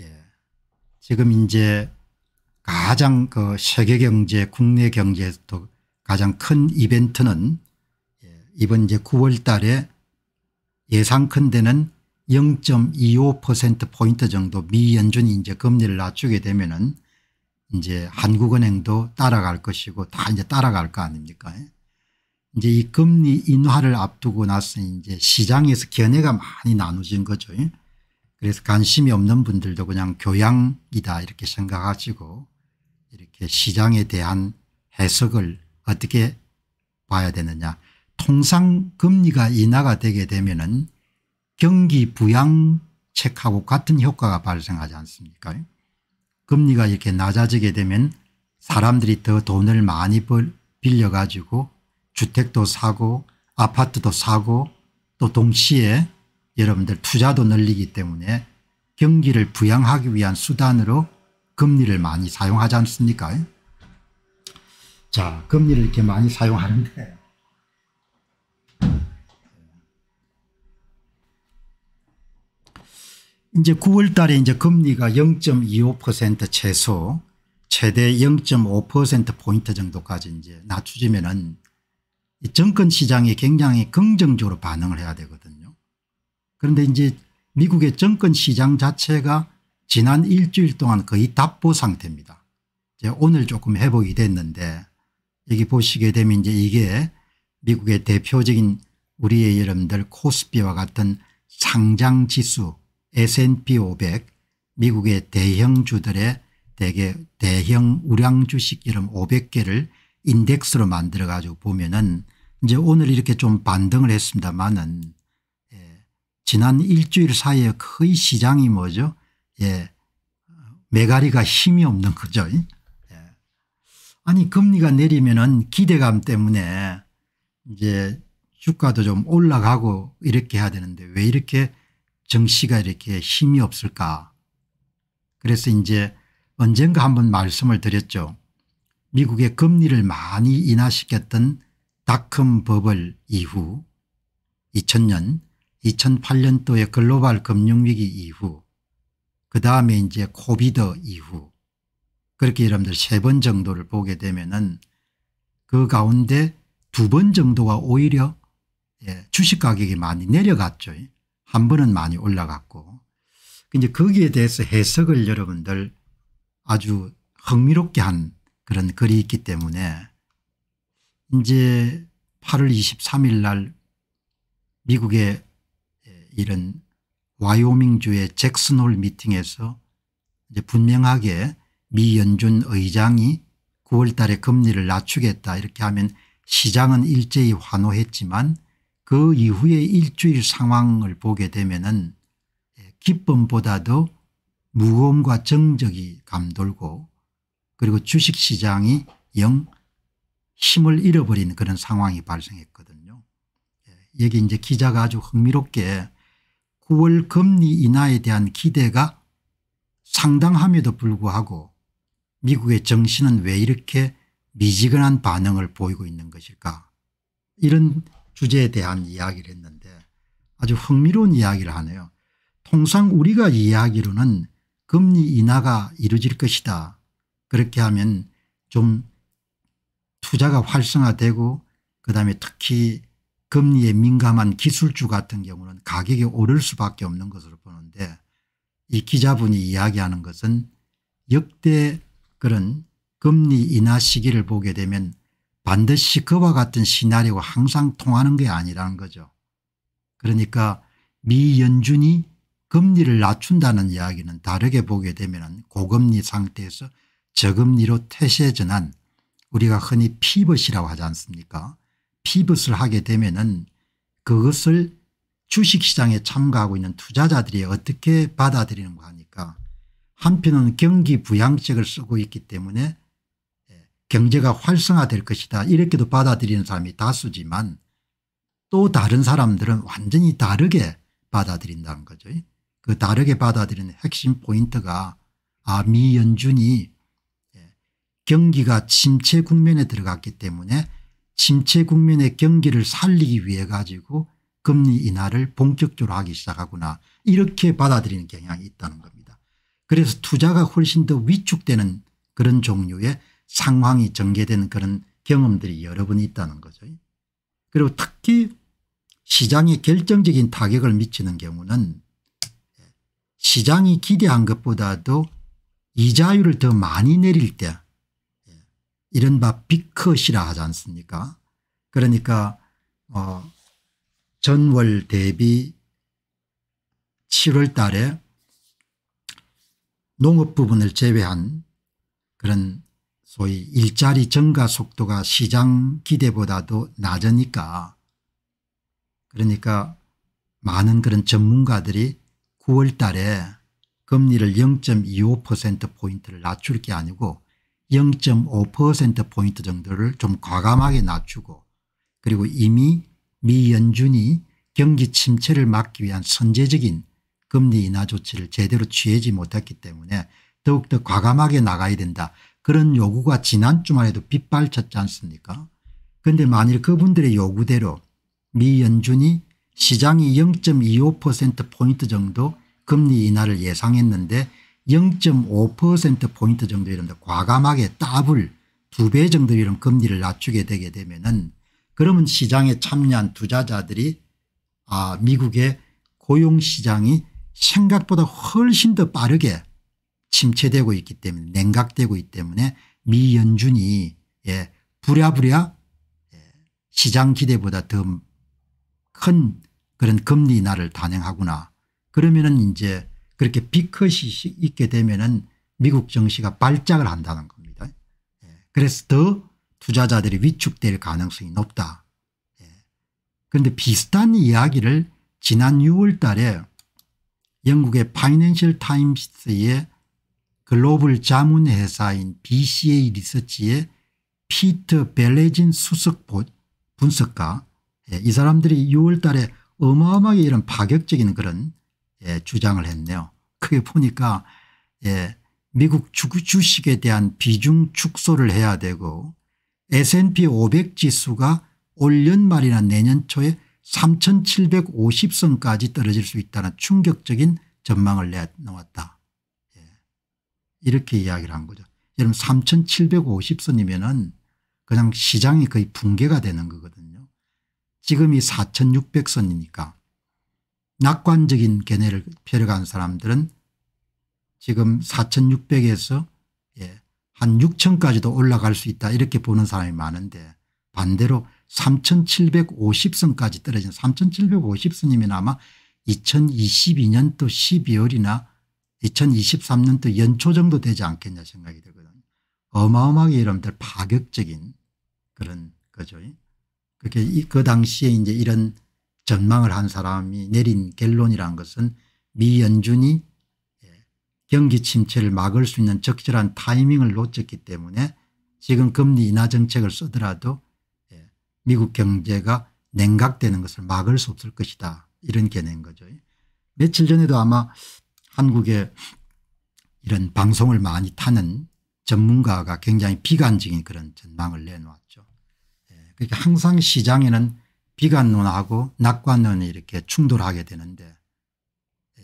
예. 지금 이제 가장 그 세계 경제 국내 경제에서도 가장 큰 이벤트는 예. 이번 이제 9월 달에 예상큰데는 0.25%포인트 정도 미 연준이 이제 금리를 낮추게 되면은 이제 한국은행도 따라갈 것이고 다 이제 따라갈 거 아닙니까? 이제 예. 이 금리 인하를 앞두고 나서 이제 시장에서 견해가 많이 나누진 거죠. 예. 그래서 관심이 없는 분들도 그냥 교양이다 이렇게 생각하시고 이렇게 시장에 대한 해석을 어떻게 봐야 되느냐 통상 금리가 인하가 되게 되면 은 경기 부양책하고 같은 효과가 발생하지 않습니까 금리가 이렇게 낮아지게 되면 사람들이 더 돈을 많이 벌, 빌려가지고 주택도 사고 아파트도 사고 또 동시에 여러분들 투자도 늘리기 때문에 경기를 부양하기 위한 수단으로 금리를 많이 사용하지 않습니까? 자, 금리를 이렇게 많이 사용하는데 이제 9월 달에 이제 금리가 0.25% 최소 최대 0.5%포인트 정도까지 이제 낮추지면은 정권 시장이 굉장히 긍정적으로 반응을 해야 되거든요. 그런데 이제 미국의 정권 시장 자체가 지난 일주일 동안 거의 답보 상태입니다. 이제 오늘 조금 회복이 됐는데 여기 보시게 되면 이제 이게 미국의 대표적인 우리의 여러분들 코스피와 같은 상장 지수 S&P 500 미국의 대형주들의 대개 대형 우량 주식 이름 500개를 인덱스로 만들어 가지고 보면은 이제 오늘 이렇게 좀 반등을 했습니다만은 지난 일주일 사이에 거의 시장이 뭐죠 예 메가리가 힘이 없는 거죠 예. 아니 금리가 내리면은 기대감 때문에 이제 주가도 좀 올라가고 이렇게 해야 되는데 왜 이렇게 정시가 이렇게 힘이 없을까 그래서 이제 언젠가 한번 말씀을 드렸죠. 미국의 금리를 많이 인하시켰던 다컴 버블 이후 2000년 2 0 0 8년도에 글로벌 금융위기 이후 그 다음에 이제 코비더 이후 그렇게 여러분들 세 번 정도를 보게 되면은 그 가운데 두 번 정도가 오히려 예, 주식 가격이 많이 내려갔죠. 한 번은 많이 올라갔고 이제 거기에 대해서 해석을 여러분들 아주 흥미롭게 한 그런 글이 있기 때문에 이제 8월 23일 날 미국의 일은 와이오밍주의 잭슨홀 미팅에서 분명하게 미연준 의장이 9월 달에 금리를 낮추겠다 이렇게 하면 시장은 일제히 환호했지만 그이후에 일주일 상황을 보게 되면 예, 기쁨보다도 무거움과 정적이 감돌고 그리고 주식시장이 영 힘을 잃어버린 그런 상황이 발생했거든요. 예, 여기 이제 기자가 아주 흥미롭게 9월 금리 인하에 대한 기대가 상당함에도 불구하고 미국의 정신은 왜 이렇게 미지근한 반응을 보이고 있는 것일까 이런 주제에 대한 이야기를 했는데 아주 흥미로운 이야기를 하네요. 통상 우리가 이야기로는 금리 인하가 이루어질 것이다. 그렇게 하면 좀 투자가 활성화되고 그다음에 특히 금리에 민감한 기술주 같은 경우는 가격이 오를 수밖에 없는 것으로 보는데 이 기자분이 이야기하는 것은 역대 그런 금리 인하 시기를 보게 되면 반드시 그와 같은 시나리오가 항상 통하는 게 아니라는 거죠. 그러니까 미 연준이 금리를 낮춘다는 이야기는 다르게 보게 되면 고금리 상태에서 저금리로 태세 전환 우리가 흔히 피벗이라고 하지 않습니까 피벗을 하게 되면은 그것을 주식시장에 참가하고 있는 투자자들이 어떻게 받아들이는가 하니까 한편은 경기 부양책을 쓰고 있기 때문에 예, 경제가 활성화될 것이다 이렇게도 받아들이는 사람이 다수지만 또 다른 사람들은 완전히 다르게 받아들인다는 거죠. 그 다르게 받아들이는 핵심 포인트가 아 미연준이 예, 경기가 침체 국면에 들어갔기 때문에 침체 국면의 경기를 살리기 위해 가지고 금리 인하를 본격적으로 하기 시작하구나 이렇게 받아들이는 경향이 있다는 겁니다. 그래서 투자가 훨씬 더 위축되는 그런 종류의 상황이 전개되는 그런 경험들이 여러 번 있다는 거죠. 그리고 특히 시장에 결정적인 타격을 미치는 경우는 시장이 기대한 것보다도 이자율을 더 많이 내릴 때 이른바 비컷이라 하지 않습니까 그러니까 어 전월 대비 7월 달에 농업 부분을 제외한 그런 소위 일자리 증가 속도가 시장 기대보다도 낮으니까 그러니까 많은 그런 전문가들이 9월 달에 금리를 0.25%포인트를 낮출 게 아니고 0.5%포인트 정도를 좀 과감하게 낮추고 그리고 이미 미 연준이 경기 침체를 막기 위한 선제적인 금리 인하 조치를 제대로 취하지 못했기 때문에 더욱더 과감하게 나가야 된다. 그런 요구가 지난 주만 해도 빗발쳤지 않습니까 그런데 만일 그분들의 요구대로 미 연준이 시장이 0.25%포인트 정도 금리 인하를 예상했는데 0.5%포인트 정도 이른다 과감하게 따블두 배 정도 이런 금리를 낮추게 되게 되면은 그러면 시장에 참여한 투자자들이 아 미국의 고용시장이 생각보다 훨씬 더 빠르게 침체되고 있기 때문에 냉각되고 있기 때문에 미 연준이 예, 부랴부랴 예, 시장 기대보다 더 큰 그런 금리 인하를 단행하구나. 그러면은 이제 그렇게 비컷이 있게 되면은 미국 정시가 발작을 한다는 겁니다. 예, 그래서 더 투자자들이 위축될 가능성이 높다. 예, 그런데 비슷한 이야기를 지난 6월 달에 영국의 파이낸셜 타임스의 글로벌 자문회사인 BCA 리서치의 피트 벨레진 수석 분석가 예, 이 사람들이 6월 달에 어마어마하게 이런 파격적인 그런 예, 주장을 했네요. 그게 보니까 예, 미국 주식에 대한 비중 축소를 해야 되고 S&P 500 지수가 올년 말이나 내년 초에 3750선까지 떨어질 수 있다는 충격적인 전망을 내놓았다. 예. 이렇게 이야기를 한 거죠. 여러분 3750선이면은 그냥 시장이 거의 붕괴가 되는 거거든요. 지금이 4600선이니까 낙관적인 견해를 펴려간 사람들은 지금 4600에서 예, 한 6000까지도 올라갈 수 있다 이렇게 보는 사람이 많은데 반대로 3750선까지 떨어진 3750선이면 아마 2022년도 12월이나 2023년도 연초 정도 되지 않겠냐 생각이 들거든요. 어마어마하게 여러분들 파격적인 그런 거죠. 그렇게 그 당시에 이제 이런 전망을 한 사람이 내린 결론이란 것은 미연준이 예, 경기 침체를 막을 수 있는 적절한 타이밍을 놓쳤기 때문에 지금 금리 인하 정책을 쓰더라도 예, 미국 경제가 냉각되는 것을 막을 수 없을 것이다 이런 견해인 거죠. 며칠 전에도 아마 한국의 이런 방송을 많이 타는 전문가가 굉장히 비관적인 그런 전망을 내놓았죠. 예, 그러니까 항상 시장에는 비관론하고 낙관론이 이렇게 충돌하게 되는데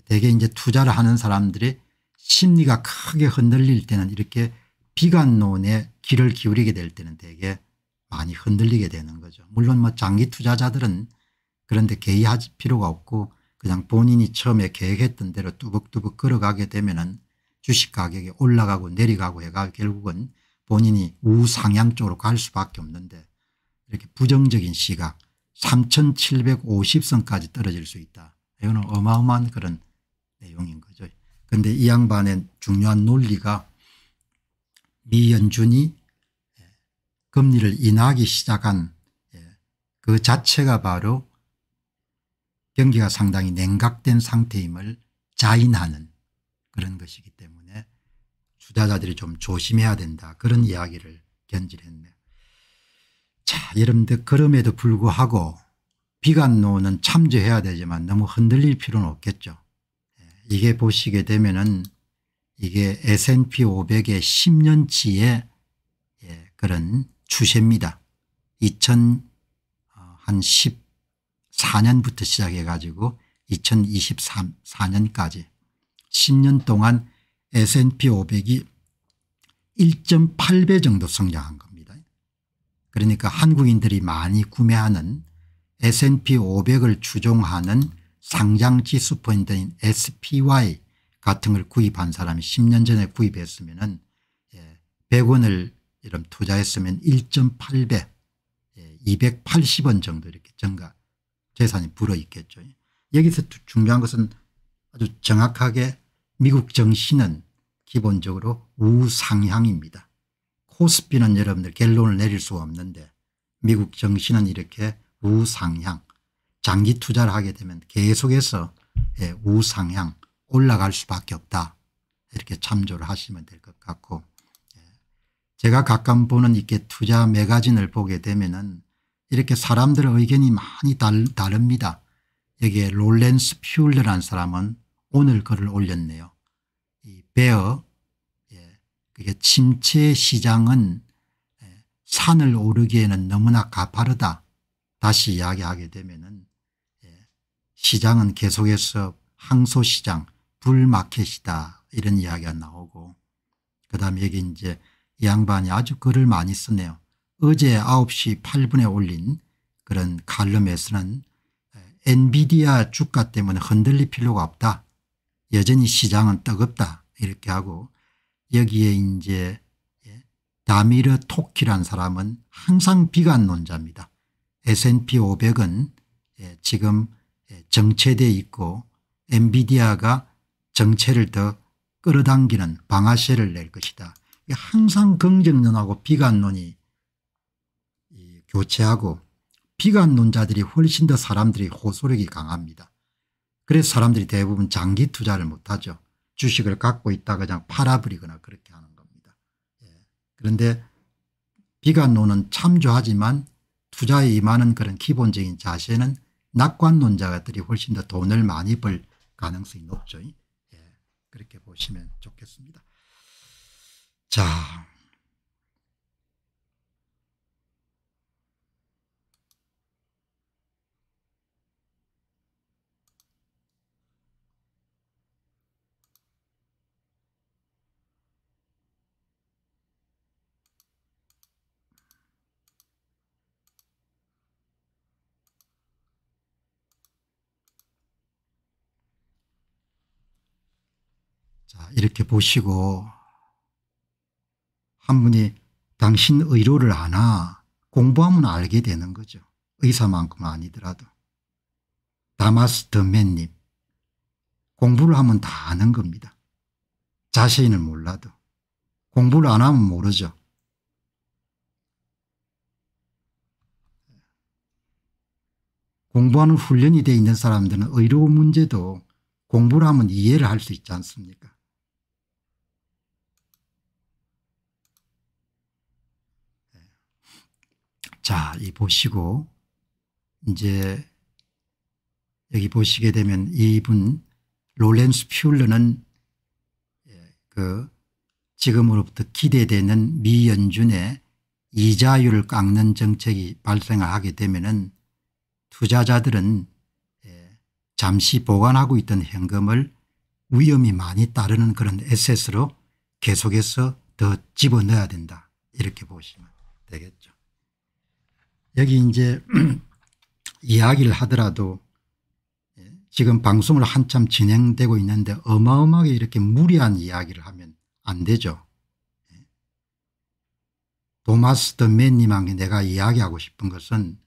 대개 이제 투자를 하는 사람들이 심리가 크게 흔들릴 때는 이렇게 비관론에 귀를 기울이게 될 때는 대개 많이 흔들리게 되는 거죠. 물론 뭐 장기 투자자들은 그런데 개의할 필요가 없고 그냥 본인이 처음에 계획했던 대로 뚜벅뚜벅 걸어가게 되면은 주식 가격이 올라가고 내려가고 해가 결국은 본인이 우상향 쪽으로 갈 수밖에 없는데 이렇게 부정적인 시각 3750선까지 떨어질 수 있다. 이거는 어마어마한 그런 내용인 거죠. 그런데 이 양반의 중요한 논리가 미연준이 예, 금리를 인하기 시작한 예, 그 자체가 바로 경기가 상당히 냉각된 상태임을 자인하는 그런 것이기 때문에 투자자들이 좀 조심해야 된다 그런 이야기를 견지했네 자 이런데 그럼에도 불구하고 비관 노는 참조해야 되지만 너무 흔들릴 필요는 없겠죠. 예, 이게 보시게 되면은 이게 S&P 500의 10년치의 예, 그런 추세입니다. 2014년부터 어, 시작해 가지고 2024년까지 10년 동안 S&P 500이 1.8배 정도 성장한 겁니다. 그러니까 한국인들이 많이 구매하는 S&P 500을 추종하는 상장지수펀드인 SPY 같은 걸 구입한 사람이 10년 전에 구입했으면 은 100원을 예, 이런 투자했으면 1.8배 280원 예, 정도 이렇게 증가 재산이 불어있겠죠. 여기서 중요한 것은 아주 정확하게 미국 정신은 기본적으로 우상향입니다. 코스피는 여러분들 결론을 내릴 수가 없는데 미국 정신은 이렇게 우상향 장기 투자를 하게 되면 계속해서 예, 우상향 올라갈 수밖에 없다 이렇게 참조를 하시면 될 것 같고 예. 제가 가끔 보는 이렇게 투자 매거진을 보게 되면 은 이렇게 사람들의 의견이 많이 달, 다릅니다. 여기에 롤랜스 퓨울러라는 사람은 오늘 글을 올렸네요. 이 베어 그게 침체 시장은 산을 오르기에는 너무나 가파르다. 다시 이야기하게 되면은 시장은 계속해서 항소시장, 불마켓이다 이런 이야기가 나오고 그다음에 여기 이제 이 양반이 아주 글을 많이 쓰네요. 어제 9시 8분에 올린 그런 칼럼에서는 엔비디아 주가 때문에 흔들릴 필요가 없다. 여전히 시장은 뜨겁다 이렇게 하고 여기에 이제 예, 다미르 토키란 사람은 항상 비관론자입니다. S&P 500은 예, 지금 예, 정체돼 있고 엔비디아가 정체를 더 끌어당기는 방아쇠를 낼 것이다. 항상 긍정론하고 비관론이 교체하고 비관론자들이 훨씬 더 사람들이 호소력이 강합니다. 그래서 사람들이 대부분 장기 투자를 못하죠. 주식을 갖고 있다 그냥 팔아버리거나 그렇게 하는 겁니다. 예. 그런데 비관론은 참조하지만 투자에 임하는 그런 기본적인 자세는 낙관론자들이 훨씬 더 돈을 많이 벌 가능성이 높죠. 예. 그렇게 보시면 좋겠습니다. 자. 이렇게 보시고 한 분이 당신 의료를 아나 공부하면 알게 되는 거죠. 의사만큼 아니더라도. 다마스터맨님 공부를 하면 다 아는 겁니다. 자신을 몰라도. 공부를 안 하면 모르죠. 공부하는 훈련이 되어 있는 사람들은 의료 문제도 공부를 하면 이해를 할 수 있지 않습니까 자, 이 보시고 이제 여기 보시게 되면 이분 롤렌스퓨러는그 예, 지금으로부터 기대되는 미연준의 이자율을 깎는 정책이 발생하게 되면은 투자자들은 예, 잠시 보관하고 있던 현금을 위험이 많이 따르는 그런 에셋으로 계속해서 더 집어넣어야 된다 이렇게 보시면 되겠죠. 여기 이제 이야기를 하더라도 예, 지금 방송을 한참 진행되고 있는데 어마어마하게 이렇게 무리한 이야기를 하면 안 되죠. 예. 도마스 더 맨님한테 내가 이야기하고 싶은 것은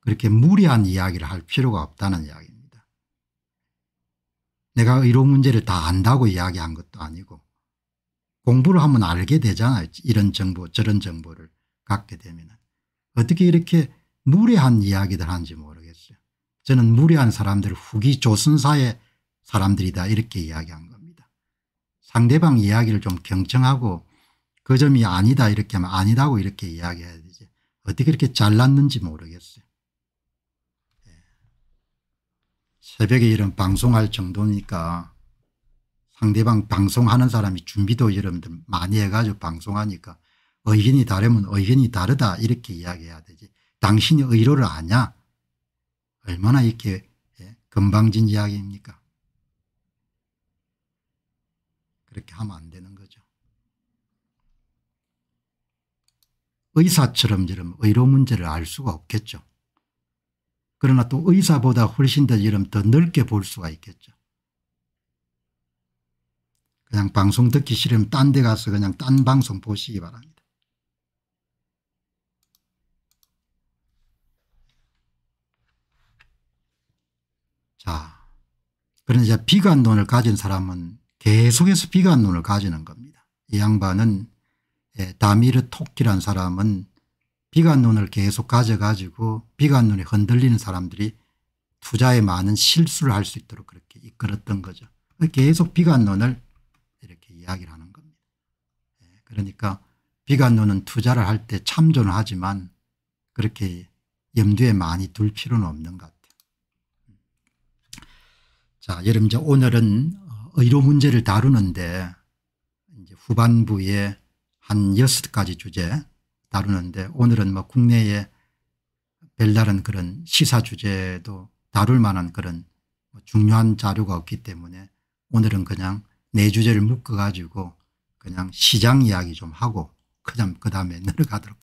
그렇게 무리한 이야기를 할 필요가 없다는 이야기입니다. 내가 이론 문제를 다 안다고 이야기한 것도 아니고 공부를 하면 알게 되잖아요. 이런 정보 저런 정보를 갖게 되면 어떻게 이렇게 무례한 이야기들 하는지 모르겠어요. 저는 무례한 사람들 후기 조선사의 사람들이다 이렇게 이야기한 겁니다. 상대방 이야기를 좀 경청하고 그 점이 아니다 이렇게 하면 아니다고 이렇게 이야기해야 되지 어떻게 이렇게 잘났는지 모르겠어요. 예. 새벽에 이런 방송할 정도니까 상대방 방송하는 사람이 준비도 여러분들 많이 해가지고 방송하니까 의견이 다르면 의견이 다르다 이렇게 이야기해야 되지 당신이 의로를 아냐 얼마나 이렇게 예, 금방진 이야기입니까 그렇게 하면 안 되는 거죠 의사처럼 저런 의료 문제를 알 수가 없겠죠 그러나 또 의사보다 훨씬 더 이름 더 넓게 볼 수가 있겠죠. 그냥 방송 듣기 싫으면 딴 데 가서 그냥 딴 방송 보시기 바랍니다. 자, 그런 이제 비관론을 가진 사람은 계속해서 비관론을 가지는 겁니다. 이 양반은 예, 다미르 토끼란 사람은 비관론을 계속 가져가지고 비관론이 흔들리는 사람들이 투자에 많은 실수를 할 수 있도록 그렇게 이끌었던 거죠. 계속 비관론을 이렇게 이야기를 하는 겁니다. 예, 그러니까 비관론은 투자를 할 때 참조는 하지만 그렇게 염두에 많이 둘 필요는 없는 것 자, 여러분 이제 오늘은 어, 의료 문제를 다루는데 이제 후반부에 한 여섯 가지 주제 다루는데 오늘은 뭐 국내에 별다른 그런 시사 주제도 다룰 만한 그런 뭐 중요한 자료가 없기 때문에 오늘은 그냥 네 주제를 묶어 가지고 그냥 시장 이야기 좀 하고 그다음 그다음에 늘어가도록